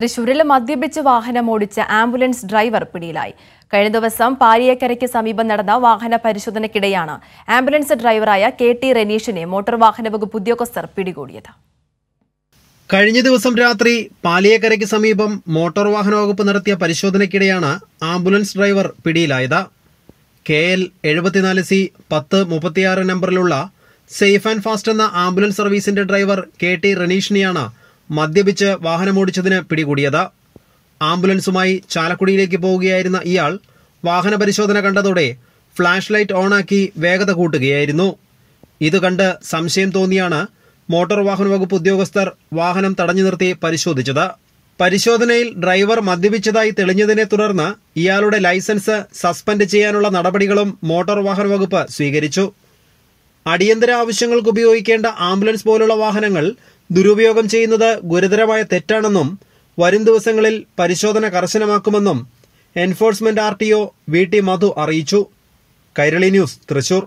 തൃശൂരിൽ മദ്യപിച്ച് വാഹനം ഓടിച്ച ആംബുലൻസ് ഡ്രൈവർ പിടിയിലായി കഴിഞ്ഞ ദിവസം പാരിയക്കരയ്ക്ക് സമീപം നടന്ന വാഹന പരിശോധനയ്ക്കിടെയാണ് ആംബുലൻസ് ഡ്രൈവറായ കെ ടി റനീഷിനെ മോട്ടോർ വാഹന വകുപ്പ് ഉദ്യോഗസ്ഥർ പിടികൂടിയത് കഴിഞ്ഞ ദിവസം രാത്രി പാലിയേക്കരയ്ക്ക് സമീപം മോട്ടോർ വാഹന വകുപ്പ് നടത്തിയ പരിശോധനയ്ക്കിടെയാണ് ആംബുലൻസ് ഡ്രൈവർ പിടിയിലായത് കെ എൽ എഴുപത്തിനാല് സി പത്ത് മുപ്പത്തിയാറ് നമ്പറിലുള്ള സേഫ് ആൻഡ് ഫാസ്റ്റ് എന്ന ആംബുലൻസ് സർവീസിന്റെ ഡ്രൈവർ കെ ടി റനീഷിനെയാണ് മദ്യപിച്ച് വാഹനമോടിച്ചതിന് പിടികൂടിയത് ആംബുലൻസുമായി ചാലക്കുടിയിലേക്ക് പോവുകയായിരുന്ന ഇയാൾ വാഹന പരിശോധന കണ്ടതോടെ ഫ്ലാഷ് ലൈറ്റ് ഓണാക്കി വേഗത കൂട്ടുകയായിരുന്നു ഇത് കണ്ട് സംശയം തോന്നിയാണ് മോട്ടോർ വാഹന വകുപ്പ് ഉദ്യോഗസ്ഥർ വാഹനം തടഞ്ഞു നിർത്തി പരിശോധിച്ചത് പരിശോധനയിൽ ഡ്രൈവർ മദ്യപിച്ചതായി തെളിഞ്ഞതിനെ തുടർന്ന് ഇയാളുടെ ലൈസൻസ് സസ്പെൻഡ് ചെയ്യാനുള്ള നടപടികളും മോട്ടോർ വാഹന വകുപ്പ് സ്വീകരിച്ചു അടിയന്തര ആവശ്യങ്ങൾക്ക് ഉപയോഗിക്കേണ്ട ആംബുലൻസ് പോലുള്ള വാഹനങ്ങൾ ദുരുപയോഗം ചെയ്യുന്നത് ഗുരുതരമായ തെറ്റാണെന്നും വരും ദിവസങ്ങളിൽ പരിശോധന കർശനമാക്കുമെന്നും enforcement R T O V T Madhu അറിയിച്ചു കൈരളി ന്യൂസ് തൃശൂർ